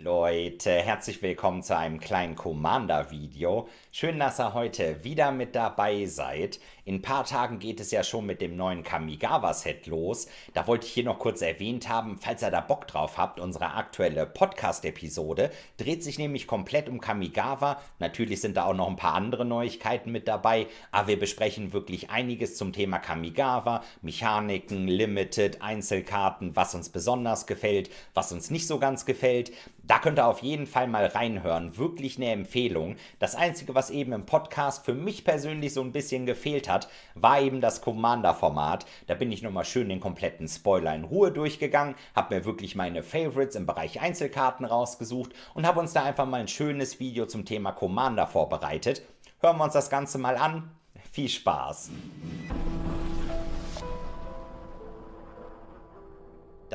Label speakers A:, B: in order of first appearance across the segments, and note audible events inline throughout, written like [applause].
A: Leute, herzlich willkommen zu einem kleinen Commander-Video. Schön, dass ihr heute wieder mit dabei seid. In ein paar Tagen geht es ja schon mit dem neuen Kamigawa-Set los. Da wollte ich hier noch kurz erwähnt haben, falls ihr da Bock drauf habt, unsere aktuelle Podcast-Episode dreht sich nämlich komplett um Kamigawa. Natürlich sind da auch noch ein paar andere Neuigkeiten mit dabei, aber wir besprechen wirklich einiges zum Thema Kamigawa, Mechaniken, Limited, Einzelkarten, was uns besonders gefällt, was uns nicht so ganz gefällt. Da könnt ihr auf jeden Fall mal reinhören. Wirklich eine Empfehlung. Das Einzige, was eben im Podcast für mich persönlich so ein bisschen gefehlt hat, war eben das Commander-Format. Da bin ich nochmal schön den kompletten Spoiler in Ruhe durchgegangen, habe mir wirklich meine Favorites im Bereich Einzelkarten rausgesucht und habe uns da einfach mal ein schönes Video zum Thema Commander vorbereitet. Hören wir uns das Ganze mal an. Viel Spaß!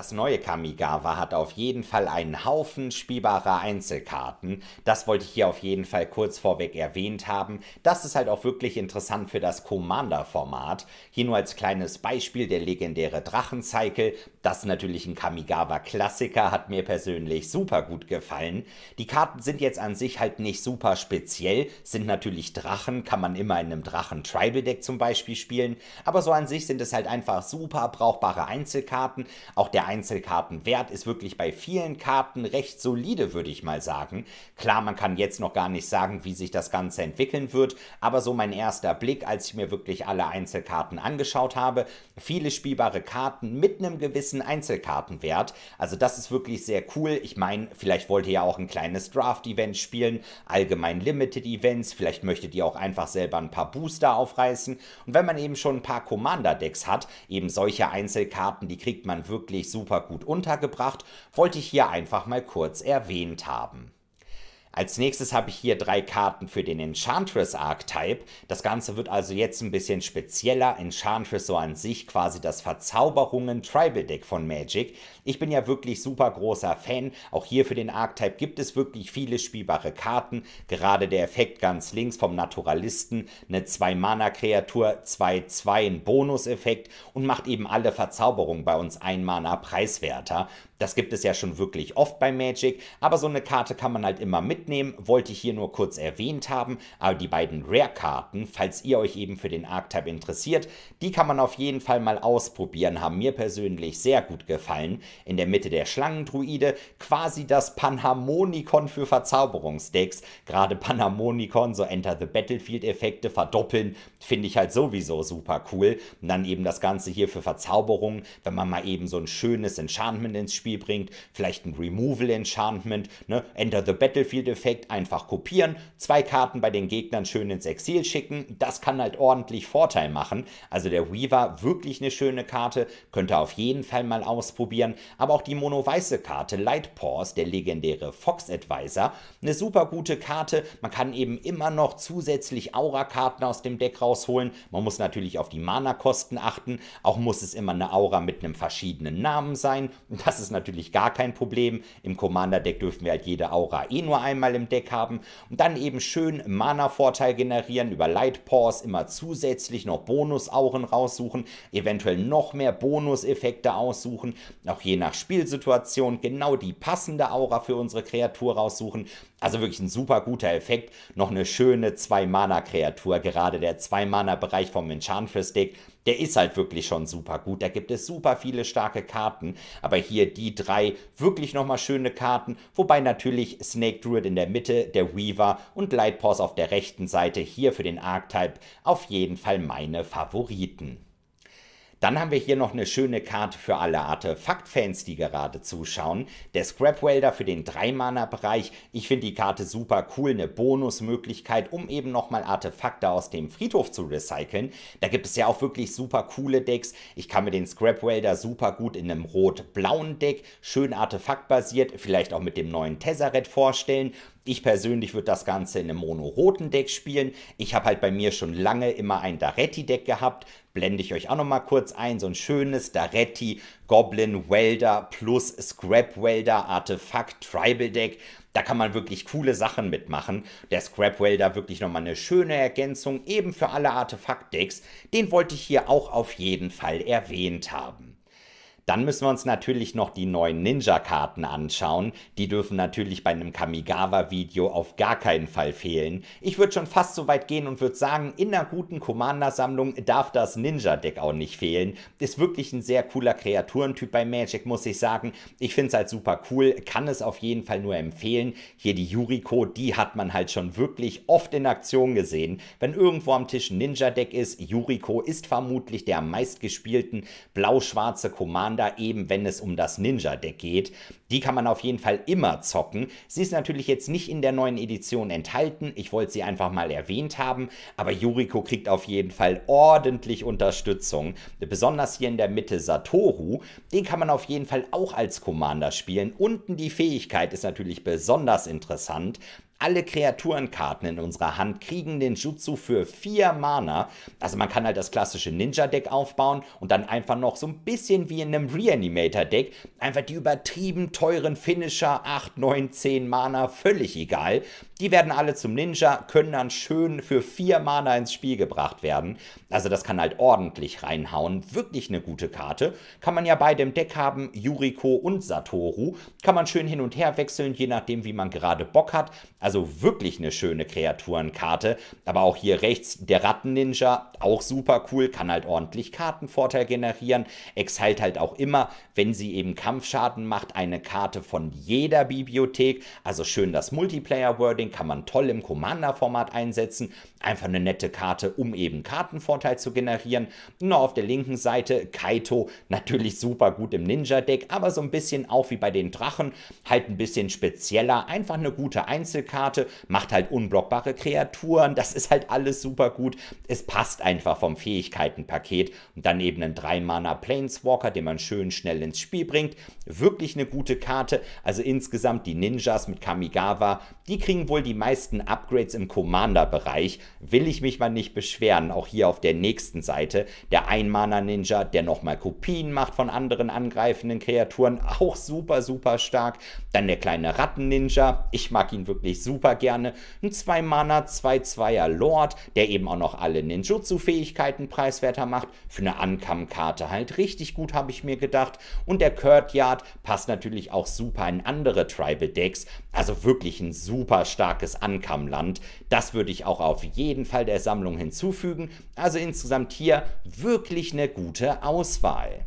A: Das neue Kamigawa hat auf jeden Fall einen Haufen spielbarer Einzelkarten. Das wollte ich hier auf jeden Fall kurz vorweg erwähnt haben. Das ist halt auch wirklich interessant für das Commander-Format. Hier nur als kleines Beispiel der legendäre Drachencycle. Das ist natürlich ein Kamigawa-Klassiker, hat mir persönlich super gut gefallen. Die Karten sind jetzt an sich halt nicht super speziell, sind natürlich Drachen, kann man immer in einem Drachen-Tribal-Deck zum Beispiel spielen. Aber so an sich sind es halt einfach super brauchbare Einzelkarten. Auch der Einzelkarten. Wert ist wirklich bei vielen Karten recht solide, würde ich mal sagen. Klar, man kann jetzt noch gar nicht sagen, wie sich das Ganze entwickeln wird, aber so mein erster Blick, als ich mir wirklich alle Einzelkarten angeschaut habe, viele spielbare Karten mit einem gewissen Einzelkartenwert. Also das ist wirklich sehr cool. Ich meine, vielleicht wollt ihr ja auch ein kleines Draft-Event spielen, allgemein Limited-Events, vielleicht möchtet ihr auch einfach selber ein paar Booster aufreißen. Und wenn man eben schon ein paar Commander-Decks hat, eben solche Einzelkarten, die kriegt man wirklich so super gut untergebracht, wollte ich hier einfach mal kurz erwähnt haben. Als nächstes habe ich hier drei Karten für den Enchantress Archetype. Das Ganze wird also jetzt ein bisschen spezieller. Enchantress so an sich quasi das Verzauberungen Tribal Deck von Magic. Ich bin ja wirklich super großer Fan. Auch hier für den Archetype gibt es wirklich viele spielbare Karten. Gerade der Effekt ganz links vom Naturalisten. Eine 2-Mana-Kreatur, 2-2, ein Bonus Effekt und macht eben alle Verzauberungen bei uns ein Mana preiswerter. Das gibt es ja schon wirklich oft bei Magic, aber so eine Karte kann man halt immer mitnehmen, wollte ich hier nur kurz erwähnt haben, aber die beiden Rare-Karten, falls ihr euch eben für den Archetype interessiert, die kann man auf jeden Fall mal ausprobieren, haben mir persönlich sehr gut gefallen. In der Mitte der Schlangendruide, quasi das Panharmonikon für Verzauberungsdecks, gerade Panharmonikon, so Enter the Battlefield-Effekte verdoppeln, finde ich halt sowieso super cool. Und dann eben das Ganze hier für Verzauberung, wenn man mal eben so ein schönes Enchantment ins Spiel Spiel bringt, vielleicht ein Removal Enchantment, ne? Enter the Battlefield Effekt, einfach kopieren, zwei Karten bei den Gegnern schön ins Exil schicken, das kann halt ordentlich Vorteil machen. Also der Weaver wirklich eine schöne Karte, könnt ihr auf jeden Fall mal ausprobieren, aber auch die mono-weiße Karte Light Pause, der legendäre Fox Advisor, eine super gute Karte, man kann eben immer noch zusätzlich Aura-Karten aus dem Deck rausholen, man muss natürlich auf die Mana-Kosten achten, auch muss es immer eine Aura mit einem verschiedenen Namen sein, das ist natürlich natürlich gar kein Problem. Im Commander-Deck dürfen wir halt jede Aura eh nur einmal im Deck haben. Und dann eben schön Mana-Vorteil generieren, über Light Paws immer zusätzlich noch Bonus-Auren raussuchen, eventuell noch mehr Bonus-Effekte aussuchen, auch je nach Spielsituation genau die passende Aura für unsere Kreatur raussuchen also wirklich ein super guter Effekt. Noch eine schöne 2-Mana-Kreatur. Gerade der 2-Mana-Bereich vom Enchantress-Deck, der ist halt wirklich schon super gut. Da gibt es super viele starke Karten. Aber hier die drei wirklich nochmal schöne Karten. Wobei natürlich Snake Druid in der Mitte, der Weaver und Lightpaws auf der rechten Seite hier für den Archetype auf jeden Fall meine Favoriten. Dann haben wir hier noch eine schöne Karte für alle Artefakt-Fans, die gerade zuschauen. Der Scrap Welder für den 3-Mana-Bereich. Ich finde die Karte super cool, eine Bonusmöglichkeit, um eben nochmal Artefakte aus dem Friedhof zu recyceln. Da gibt es ja auch wirklich super coole Decks. Ich kann mir den Scrap Welder super gut in einem rot-blauen Deck, schön artefaktbasiert, vielleicht auch mit dem neuen Tesseret vorstellen. Ich persönlich würde das Ganze in einem mono-roten Deck spielen. Ich habe halt bei mir schon lange immer ein Daretti-Deck gehabt blende ich euch auch nochmal kurz ein. So ein schönes Daretti Goblin Welder plus Scrap Welder Artefakt Tribal Deck. Da kann man wirklich coole Sachen mitmachen. Der Scrap Welder wirklich nochmal eine schöne Ergänzung, eben für alle Artefakt-Decks. Den wollte ich hier auch auf jeden Fall erwähnt haben. Dann müssen wir uns natürlich noch die neuen Ninja-Karten anschauen. Die dürfen natürlich bei einem Kamigawa-Video auf gar keinen Fall fehlen. Ich würde schon fast so weit gehen und würde sagen, in einer guten Commander-Sammlung darf das Ninja-Deck auch nicht fehlen. Ist wirklich ein sehr cooler Kreaturentyp bei Magic, muss ich sagen. Ich finde es halt super cool, kann es auf jeden Fall nur empfehlen. Hier die Yuriko, die hat man halt schon wirklich oft in Aktion gesehen. Wenn irgendwo am Tisch ein Ninja-Deck ist, Yuriko ist vermutlich der am meistgespielten blau-schwarze Commander man da eben, wenn es um das Ninja-Deck geht, die kann man auf jeden Fall immer zocken. Sie ist natürlich jetzt nicht in der neuen Edition enthalten. Ich wollte sie einfach mal erwähnt haben. Aber Yuriko kriegt auf jeden Fall ordentlich Unterstützung. Besonders hier in der Mitte Satoru. Den kann man auf jeden Fall auch als Commander spielen. Unten die Fähigkeit ist natürlich besonders interessant. Alle Kreaturenkarten in unserer Hand kriegen den Jutsu für vier Mana. Also man kann halt das klassische Ninja-Deck aufbauen und dann einfach noch so ein bisschen wie in einem Reanimator-Deck einfach die übertrieben teuren Finisher, 8, 9, 10 Mana, völlig egal. Die werden alle zum Ninja, können dann schön für vier Mana ins Spiel gebracht werden. Also das kann halt ordentlich reinhauen. Wirklich eine gute Karte. Kann man ja beide im Deck haben, Yuriko und Satoru. Kann man schön hin und her wechseln, je nachdem, wie man gerade Bock hat. Also wirklich eine schöne Kreaturenkarte. Aber auch hier rechts der Ratten-Ninja, auch super cool, kann halt ordentlich Kartenvorteil generieren. Exalt halt auch immer, wenn sie eben Kampfschaden macht, eine Karte von jeder Bibliothek. Also schön das Multiplayer-Wording den kann man toll im Commander-Format einsetzen. Einfach eine nette Karte, um eben Kartenvorteil zu generieren. Nur auf der linken Seite Kaito, natürlich super gut im Ninja-Deck, aber so ein bisschen auch wie bei den Drachen, halt ein bisschen spezieller. Einfach eine gute Einzelkarte, macht halt unblockbare Kreaturen. Das ist halt alles super gut. Es passt einfach vom Fähigkeitenpaket. Und dann eben ein 3-Mana-Planeswalker, den man schön schnell ins Spiel bringt. Wirklich eine gute Karte. Also insgesamt die Ninjas mit Kamigawa, die kriegen wohl wohl die meisten Upgrades im Commander-Bereich, will ich mich mal nicht beschweren. Auch hier auf der nächsten Seite der Einmaner-Ninja, der nochmal Kopien macht von anderen angreifenden Kreaturen, auch super, super stark. Dann der kleine Ratten-Ninja, ich mag ihn wirklich super gerne. Ein zwei mana zwei zweier Lord, der eben auch noch alle Ninjutsu-Fähigkeiten preiswerter macht. Für eine Ankam-Karte halt richtig gut, habe ich mir gedacht. Und der Curtyard passt natürlich auch super in andere Tribal-Decks. Also wirklich ein super starker starkes Ankammland. Das würde ich auch auf jeden Fall der Sammlung hinzufügen. Also insgesamt hier wirklich eine gute Auswahl.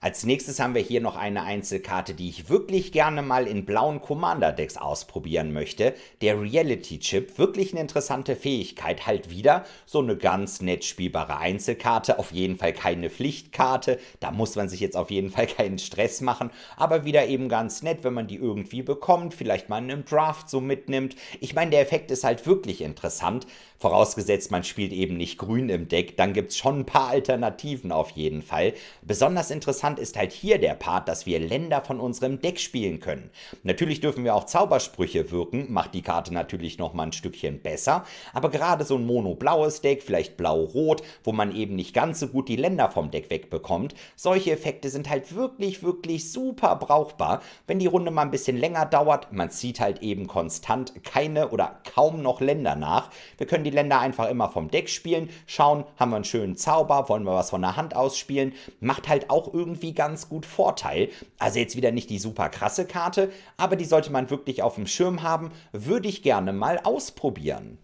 A: Als nächstes haben wir hier noch eine Einzelkarte, die ich wirklich gerne mal in blauen Commander-Decks ausprobieren möchte. Der Reality Chip, wirklich eine interessante Fähigkeit, halt wieder so eine ganz nett spielbare Einzelkarte, auf jeden Fall keine Pflichtkarte, da muss man sich jetzt auf jeden Fall [laughs] keinen Stress machen, aber wieder eben ganz nett, wenn man die irgendwie bekommt, vielleicht mal in einem Draft so mitnimmt. Ich meine, der Effekt ist halt wirklich interessant, vorausgesetzt man spielt eben nicht grün im Deck, dann gibt es schon ein paar Alternativen auf jeden Fall. Besonders interessant spannend ist halt hier der Part, dass wir Länder von unserem Deck spielen können. Natürlich dürfen wir auch Zaubersprüche wirken, macht die Karte natürlich nochmal ein Stückchen besser, aber gerade so ein mono-blaues Deck, vielleicht blau-rot, wo man eben nicht ganz so gut die Länder vom Deck wegbekommt, solche Effekte sind halt wirklich, wirklich super brauchbar, wenn die Runde mal ein bisschen länger dauert, man zieht halt eben konstant keine oder kaum noch Länder nach. Wir können die Länder einfach immer vom Deck spielen, schauen, haben wir einen schönen Zauber, wollen wir was von der Hand ausspielen, macht halt auch irgendwie irgendwie ganz gut Vorteil. Also jetzt wieder nicht die super krasse Karte, aber die sollte man wirklich auf dem Schirm haben. Würde ich gerne mal ausprobieren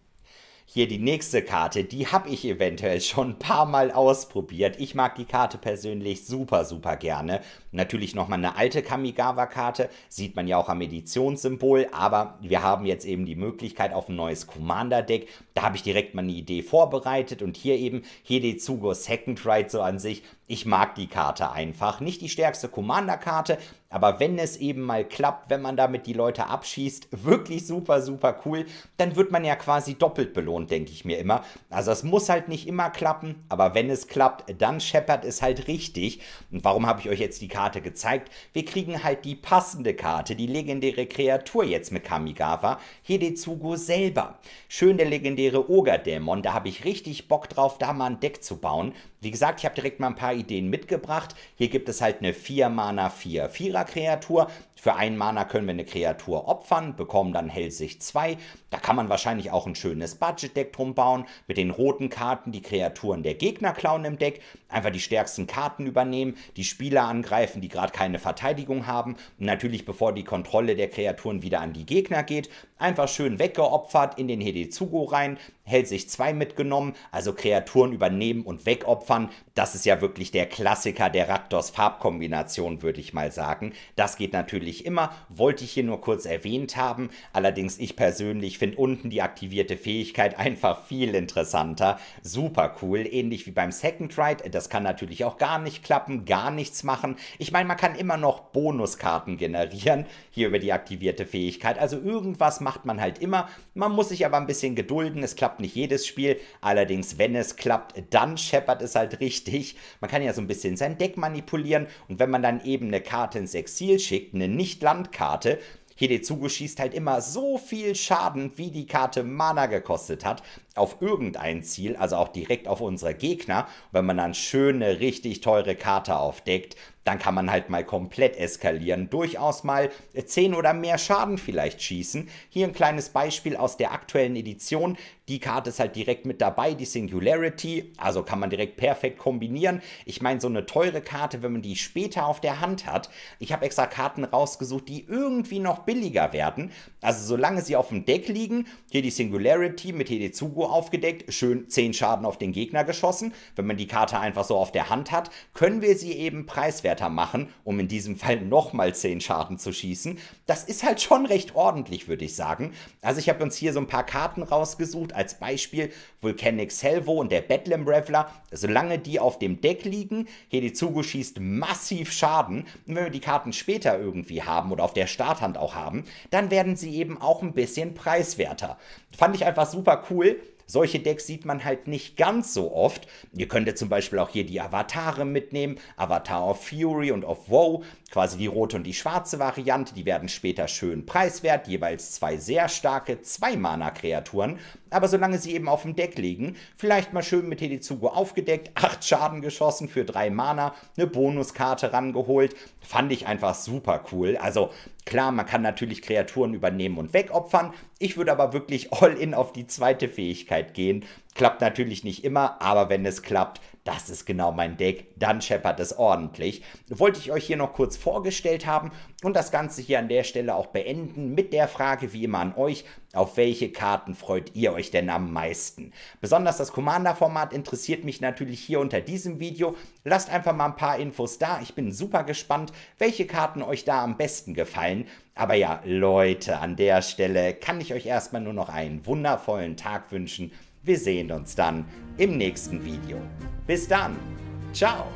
A: hier die nächste Karte, die habe ich eventuell schon ein paar Mal ausprobiert. Ich mag die Karte persönlich super, super gerne. Natürlich nochmal eine alte Kamigawa-Karte, sieht man ja auch am Editionssymbol, aber wir haben jetzt eben die Möglichkeit auf ein neues Commander-Deck. Da habe ich direkt mal eine Idee vorbereitet und hier eben Hidetsugo Second Ride so an sich. Ich mag die Karte einfach. Nicht die stärkste Commander-Karte, aber wenn es eben mal klappt, wenn man damit die Leute abschießt, wirklich super, super cool, dann wird man ja quasi doppelt belohnt, denke ich mir immer. Also es muss halt nicht immer klappen, aber wenn es klappt, dann scheppert es halt richtig. Und warum habe ich euch jetzt die Karte gezeigt? Wir kriegen halt die passende Karte, die legendäre Kreatur jetzt mit Kamigawa, Hidetsugo selber. Schön der legendäre Ogre-Dämon, da habe ich richtig Bock drauf, da mal ein Deck zu bauen. Wie gesagt, ich habe direkt mal ein paar Ideen mitgebracht. Hier gibt es halt eine 4-Mana-4-4er Mana-Kreatur. Für einen Mana können wir eine Kreatur opfern, bekommen dann Hellsicht 2. Da kann man wahrscheinlich auch ein schönes Budget-Deck drum bauen, mit den roten Karten die Kreaturen der Gegner klauen im Deck, einfach die stärksten Karten übernehmen, die Spieler angreifen, die gerade keine Verteidigung haben. Und natürlich, bevor die Kontrolle der Kreaturen wieder an die Gegner geht, einfach schön weggeopfert in den Hedezugo rein, hält sich zwei mitgenommen, also Kreaturen übernehmen und wegopfern. Das ist ja wirklich der Klassiker der Raptors Farbkombination, würde ich mal sagen. Das geht natürlich immer, wollte ich hier nur kurz erwähnt haben. Allerdings ich persönlich finde unten die aktivierte Fähigkeit einfach viel interessanter. Super cool, ähnlich wie beim Second Ride. Das kann natürlich auch gar nicht klappen, gar nichts machen. Ich meine, man kann immer noch Bonuskarten generieren, hier über die aktivierte Fähigkeit. Also irgendwas macht man halt immer. Man muss sich aber ein bisschen gedulden, es klappt klappt nicht jedes Spiel. Allerdings, wenn es klappt, dann scheppert es halt richtig. Man kann ja so ein bisschen sein Deck manipulieren und wenn man dann eben eine Karte ins Exil schickt, eine Nicht-Landkarte, Hidetsugu schießt halt immer so viel Schaden, wie die Karte Mana gekostet hat, auf irgendein Ziel, also auch direkt auf unsere Gegner. Und wenn man dann schöne, richtig teure Karte aufdeckt, dann kann man halt mal komplett eskalieren, durchaus mal 10 oder mehr Schaden vielleicht schießen. Hier ein kleines Beispiel aus der aktuellen Edition. Die Karte ist halt direkt mit dabei, die Singularity, also kann man direkt perfekt kombinieren. Ich meine, so eine teure Karte, wenn man die später auf der Hand hat, ich habe extra Karten rausgesucht, die irgendwie noch billiger werden. Also solange sie auf dem Deck liegen, hier die Singularity mit Hidetsugo aufgedeckt, schön 10 Schaden auf den Gegner geschossen. Wenn man die Karte einfach so auf der Hand hat, können wir sie eben preiswerter machen, um in diesem Fall nochmal 10 Schaden zu schießen. Das ist halt schon recht ordentlich, würde ich sagen. Also ich habe uns hier so ein paar Karten rausgesucht, als Beispiel Volcanic Selvo und der Bedlam Reveler, solange die auf dem Deck liegen, Hedizugo schießt massiv Schaden. Und wenn wir die Karten später irgendwie haben oder auf der Starthand auch haben, dann werden sie eben auch ein bisschen preiswerter. Fand ich einfach super cool solche Decks sieht man halt nicht ganz so oft. Ihr könntet zum Beispiel auch hier die Avatare mitnehmen, Avatar of Fury und of Woe, quasi die rote und die schwarze Variante, die werden später schön preiswert, jeweils zwei sehr starke 2-Mana-Kreaturen, aber solange sie eben auf dem Deck liegen, vielleicht mal schön mit Hedizugo aufgedeckt, 8 [laughs] Schaden geschossen für 3 Mana, eine Bonuskarte rangeholt, fand ich einfach super cool. Also klar, man kann natürlich Kreaturen übernehmen und wegopfern, ich würde aber wirklich all in auf die zweite Fähigkeit gehen, Klappt natürlich nicht immer, aber wenn es klappt, das ist genau mein Deck, dann scheppert es ordentlich. Wollte ich euch hier noch kurz vorgestellt haben und das Ganze hier an der Stelle auch beenden mit der Frage wie immer an euch, auf welche Karten freut ihr euch denn am meisten? Besonders das Commander-Format interessiert mich natürlich hier unter diesem Video. Lasst einfach mal ein paar Infos da. Ich bin super gespannt, welche Karten euch da am besten gefallen. Aber ja, Leute, an der Stelle kann ich euch erstmal nur noch einen wundervollen Tag wünschen. Wir sehen uns dann im nächsten Video. Bis dann. Ciao.